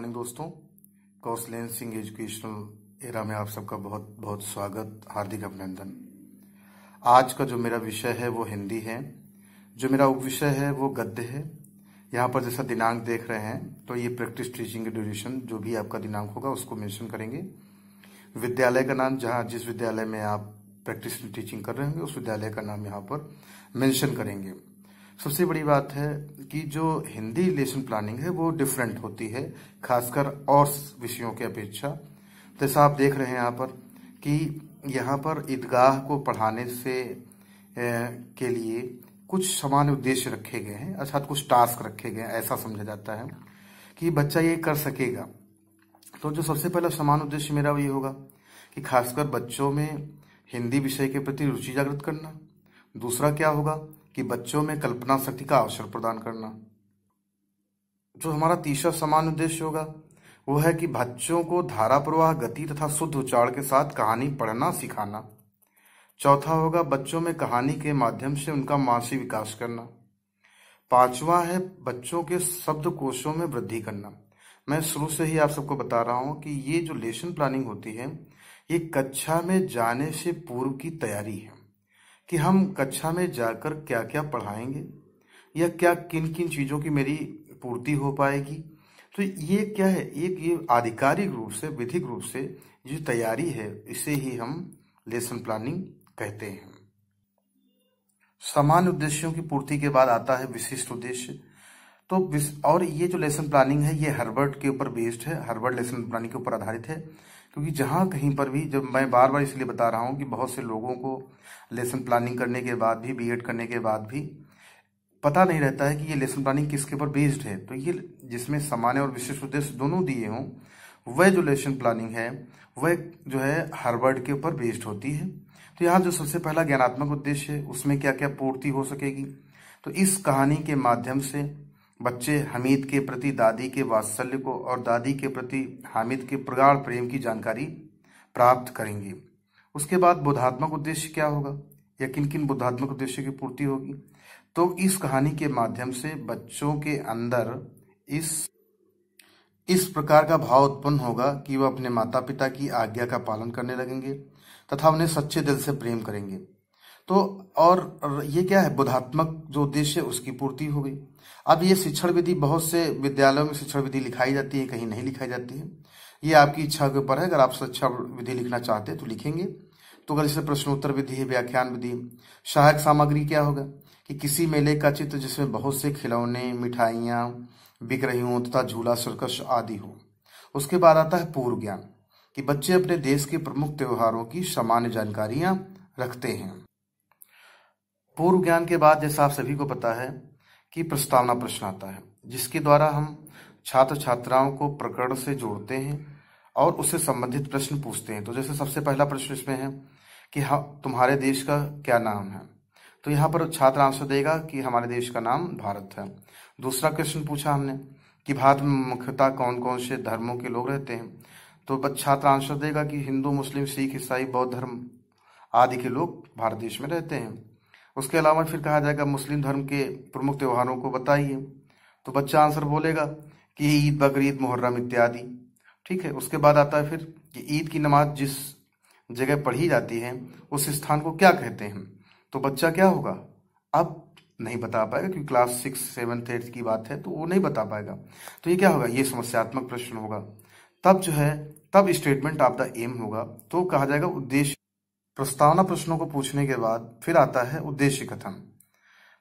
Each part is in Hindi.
मॉर्निंग दोस्तों कौशलेन एजुकेशनल एरा में आप सबका बहुत बहुत स्वागत हार्दिक अभिनंदन आज का जो मेरा विषय है वो हिंदी है जो मेरा उप विषय है वो गद्य है यहाँ पर जैसा दिनांक देख रहे हैं तो ये प्रैक्टिस टीचिंग के ड्यूरेशन जो भी आपका दिनांक होगा उसको मेंशन करेंगे विद्यालय का नाम जहाँ जिस विद्यालय में आप प्रैक्टिस टीचिंग कर रहे होंगे उस विद्यालय का नाम यहाँ पर मेंशन करेंगे सबसे बड़ी बात है कि जो हिंदी लेसन प्लानिंग है वो डिफरेंट होती है खासकर और विषयों के अपेक्षा तो जैसा आप देख रहे हैं यहाँ पर कि यहाँ पर ईदगाह को पढ़ाने से ए, के लिए कुछ सामान्य उद्देश्य रखे गए हैं अर्थात कुछ टास्क रखे गए हैं ऐसा समझा जाता है कि बच्चा ये कर सकेगा तो जो सबसे पहला समान उद्देश्य मेरा ये होगा कि खासकर बच्चों में हिंदी विषय के प्रति रुचि जागृत करना दूसरा क्या होगा कि बच्चों में कल्पना शक्ति का अवसर प्रदान करना जो हमारा तीसरा समान उद्देश्य होगा वो है कि बच्चों को धारा प्रवाह गति तथा शुद्ध उच्चारण के साथ कहानी पढ़ना सिखाना चौथा होगा बच्चों में कहानी के माध्यम से उनका मानसिक विकास करना पांचवा है बच्चों के शब्द कोशों में वृद्धि करना मैं शुरू से ही आप सबको बता रहा हूं कि ये जो लेसन प्लानिंग होती है ये कक्षा में जाने से पूर्व की तैयारी है कि हम कक्षा में जाकर क्या क्या पढ़ाएंगे या क्या किन किन चीज़ों की मेरी पूर्ति हो पाएगी तो ये क्या है एक ये आधिकारिक रूप से विधिक रूप से जो तैयारी है इसे ही हम लेसन प्लानिंग कहते हैं समान उद्देश्यों की पूर्ति के बाद आता है विशिष्ट उद्देश्य तो और ये जो लेसन प्लानिंग है ये हर्बर्ट के ऊपर बेस्ड है हर्बर्ट लेसन प्लानिंग के ऊपर आधारित है क्योंकि जहाँ कहीं पर भी जब मैं बार बार इसलिए बता रहा हूँ कि बहुत से लोगों को लेसन प्लानिंग करने के बाद भी बीएड करने के बाद भी पता नहीं रहता है कि ये लेसन प्लानिंग किसके ऊपर बेस्ड है तो ये जिसमें सामान्य और विशेष उद्देश्य दोनों दिए हों वह जो लेसन प्लानिंग है वह जो है हार्वर्ड के ऊपर बेस्ड होती है तो यहाँ जो सबसे पहला ज्ञानात्मक उद्देश्य है उसमें क्या क्या पूर्ति हो सकेगी तो इस कहानी के माध्यम से बच्चे हमीद के प्रति दादी के वात्सल्य को और दादी के प्रति हामिद के प्रगाढ़ प्रेम की जानकारी प्राप्त करेंगे उसके बाद बोधात्मक उद्देश्य क्या होगा या किन किन बुद्धात्मक उद्देश्य की पूर्ति होगी तो इस कहानी के माध्यम से बच्चों के अंदर इस इस प्रकार का भाव उत्पन्न होगा कि वह अपने माता पिता की आज्ञा का पालन करने लगेंगे तथा उन्हें सच्चे दिल से प्रेम करेंगे तो और ये क्या है बोधात्मक जो उद्देश्य उसकी पूर्ति हो गई अब ये शिक्षण विधि बहुत से विद्यालयों में शिक्षण विधि लिखाई जाती है कहीं नहीं लिखाई जाती है ये आपकी इच्छा के ऊपर है अगर आप शिक्षा विधि लिखना चाहते हैं तो लिखेंगे तो अगर जैसे प्रश्नोत्तर विधि है व्याख्यान विधि सहायक सामग्री क्या होगा कि किसी मेले का चित्र जिसमें बहुत से खिलौने मिठाइयाँ बिक रही हों तथा झूला सर्कस आदि हो उसके बाद आता है पूर्व ज्ञान कि बच्चे अपने देश के प्रमुख त्योहारों की सामान्य जानकारियां रखते हैं पूर्व ज्ञान के बाद जैसा आप सभी को पता है कि प्रस्तावना प्रश्न आता है जिसके द्वारा हम छात्र छात्राओं को प्रकरण से जोड़ते हैं और उससे संबंधित प्रश्न पूछते हैं तो जैसे सबसे पहला प्रश्न इसमें है कि हाँ तुम्हारे देश का क्या नाम है तो यहाँ पर छात्र आंसर देगा कि हमारे देश का नाम भारत है दूसरा क्वेश्चन पूछा हमने कि भारत में मुख्यतः कौन कौन से धर्मों के लोग रहते हैं तो छात्र आंसर देगा कि हिंदू मुस्लिम सिख ईसाई बौद्ध धर्म आदि के लोग भारत देश में रहते हैं उसके अलावा फिर कहा जाएगा मुस्लिम धर्म के प्रमुख त्योहारों को बताइए तो बच्चा आंसर बोलेगा कि ईद बकरीद मुहर्रम इत्यादि ठीक है उसके बाद आता है फिर कि ईद की नमाज जिस जगह पढ़ी जाती है उस स्थान को क्या कहते हैं तो बच्चा क्या होगा अब नहीं बता पाएगा क्योंकि क्लास सिक्स सेवन्थ एट्थ की बात है तो वो नहीं बता पाएगा तो ये क्या होगा ये समस्यात्मक प्रश्न होगा तब जो है तब स्टेटमेंट ऑफ द एम होगा तो कहा जाएगा उद्देश्य प्रस्तावना प्रश्नों को पूछने के बाद फिर आता है उद्देश्य कथन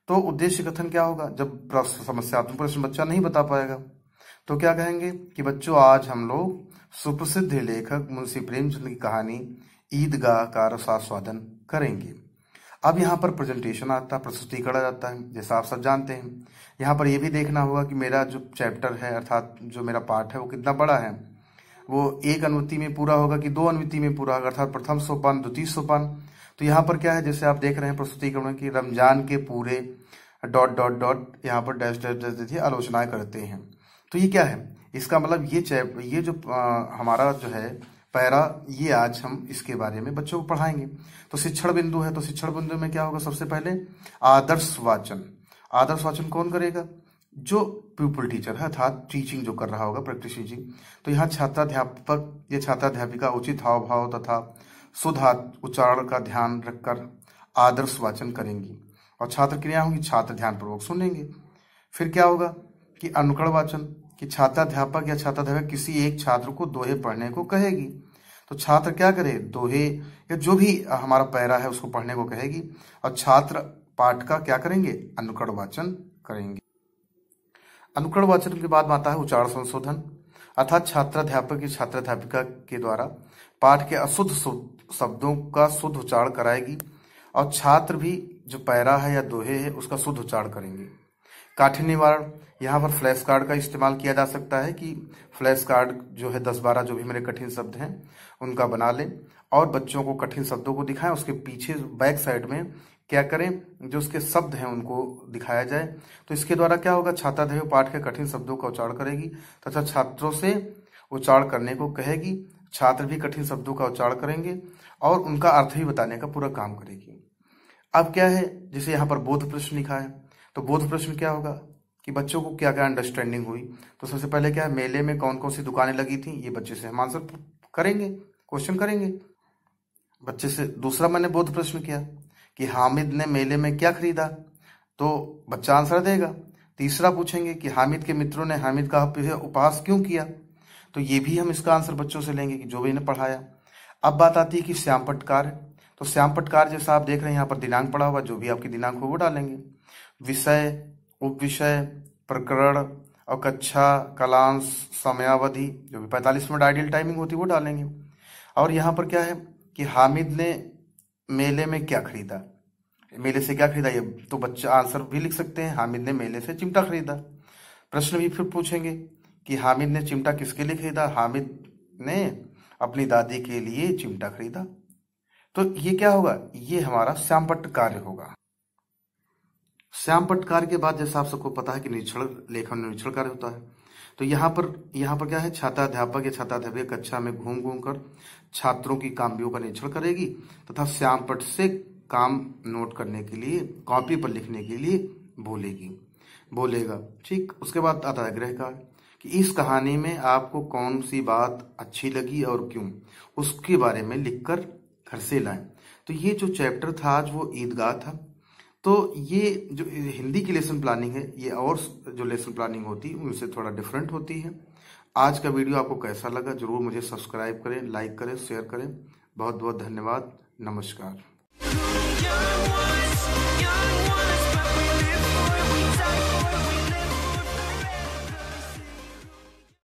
तो उद्देश्य कथन क्या होगा जब समस्यात्मक प्रश्न बच्चा नहीं बता पाएगा तो क्या कहेंगे कि बच्चों आज हम लोग सुप्रसिद्ध लेखक मुंशी प्रेमचंद की कहानी ईदगाह का रसास्वादन करेंगे अब यहाँ पर प्रेजेंटेशन आता है करा जाता है जैसा आप सब जानते हैं यहाँ पर यह भी देखना होगा कि मेरा जो चैप्टर है अर्थात जो मेरा पाठ है वो कितना बड़ा है वो एक अनुवृत्ति में पूरा होगा कि दो अनुवृत्ति में पूरा होगा अर्थात प्रथम सोपान द्वितीय सोपान तो यहाँ पर क्या है जैसे आप देख रहे हैं प्रस्तुतिकरण की रमजान के पूरे डॉट डॉट डॉट यहाँ पर डैश डैश डैश आलोचनाएं करते हैं तो ये क्या है इसका मतलब ये चैप ये जो आ, हमारा जो है पैरा ये आज हम इसके बारे में बच्चों को पढ़ाएंगे तो शिक्षण बिंदु है तो शिक्षण बिंदु में क्या होगा सबसे पहले आदर्श वाचन आदर्श वाचन कौन करेगा जो प्यूपल टीचर है अर्थात टीचिंग जो कर रहा होगा प्रैक्टिस टीचिंग तो यहाँ छात्राध्यापक या छात्राध्यापिका उचित हावभाव तथा सुधा उच्चारण का ध्यान रखकर आदर्श वाचन करेंगी और छात्र क्रिया होंगी छात्र ध्यानपूर्वक सुनेंगे फिर क्या होगा कि अनुकरण वाचन कि छात्राध्यापक या छात्राध्यापक किसी एक छात्र को दोहे पढ़ने को कहेगी तो छात्र क्या करे दोहे या जो भी हमारा पैरा है उसको पढ़ने को कहेगी और छात्र पाठ का क्या करेंगे अनुकरण वाचन करेंगे अनुकरण वाचन के बाद आता है उच्चारण संशोधन अर्थात छात्राध्यापक या छात्राध्यापिका के द्वारा पाठ के अशुद्ध शब्दों का शुद्ध उच्चारण कराएगी और छात्र भी जो पैरा है या दोहे है उसका शुद्ध उच्चारण करेंगे काठिन निवारण यहाँ पर फ्लैश कार्ड का इस्तेमाल किया जा सकता है कि फ्लैश कार्ड जो है दस बारह जो भी मेरे कठिन शब्द हैं उनका बना लें और बच्चों को कठिन शब्दों को दिखाएं उसके पीछे बैक साइड में क्या करें जो उसके शब्द हैं उनको दिखाया जाए तो इसके द्वारा क्या होगा छात्रा देव पाठ के कठिन शब्दों का उच्चारण करेगी तथा छात्रों से उच्चारण करने को कहेगी छात्र भी कठिन शब्दों का उच्चारण करेंगे और उनका अर्थ भी बताने का पूरा काम करेगी अब क्या है जैसे यहाँ पर बोध प्रश्न लिखा है तो बोध प्रश्न क्या होगा कि बच्चों को क्या क्या अंडरस्टैंडिंग हुई तो सबसे पहले क्या है मेले में कौन कौन सी दुकानें लगी थी ये बच्चे से हम आंसर करेंगे क्वेश्चन करेंगे बच्चे से दूसरा मैंने बोध प्रश्न किया कि हामिद ने मेले में क्या खरीदा तो बच्चा आंसर देगा तीसरा पूछेंगे कि हामिद के मित्रों ने हामिद का उपहास क्यों किया तो ये भी हम इसका आंसर बच्चों से लेंगे कि जो भी इन्हें पढ़ाया अब बात आती है कि श्याम पटकार तो श्याम पटकार जैसा आप देख रहे हैं यहाँ पर दिनांक पढ़ा हुआ जो भी आपकी दिनांक हो वो डालेंगे विषय उप विषय प्रकरण और कक्षा कलांश समयावधि जो भी पैंतालीस मिनट आइडियल टाइमिंग होती है वो डालेंगे और यहाँ पर क्या है कि हामिद ने मेले में क्या खरीदा मेले से क्या खरीदा ये तो बच्चा आंसर भी लिख सकते हैं हामिद ने मेले से चिमटा खरीदा प्रश्न भी फिर पूछेंगे कि हामिद ने चिमटा किसके लिए खरीदा हामिद ने अपनी दादी के लिए चिमटा खरीदा तो ये क्या होगा ये हमारा श्यामपट कार्य होगा श्यामपट कार्य के बाद जैसा आप सबको पता है कि निरीक्षण लेखन निरीक्षण कार्य होता है तो यहाँ पर यहाँ पर क्या है छात्राध्यापक या छात्राध्यापक कक्षा में घूम घूम कर छात्रों की कामियों का निरीक्षण करेगी तथा श्यामपट से काम नोट करने के लिए कॉपी पर लिखने के लिए बोलेगी बोलेगा ठीक उसके बाद आता है ग्रह का कि इस कहानी में आपको कौन सी बात अच्छी लगी और क्यों उसके बारे में लिखकर घर से लाए तो ये जो चैप्टर था आज वो ईदगाह था तो ये जो हिंदी की लेसन प्लानिंग है ये और जो लेसन प्लानिंग होती है उनसे थोड़ा डिफरेंट होती है आज का वीडियो आपको कैसा लगा जरूर मुझे सब्सक्राइब करें लाइक करें शेयर करें बहुत बहुत धन्यवाद नमस्कार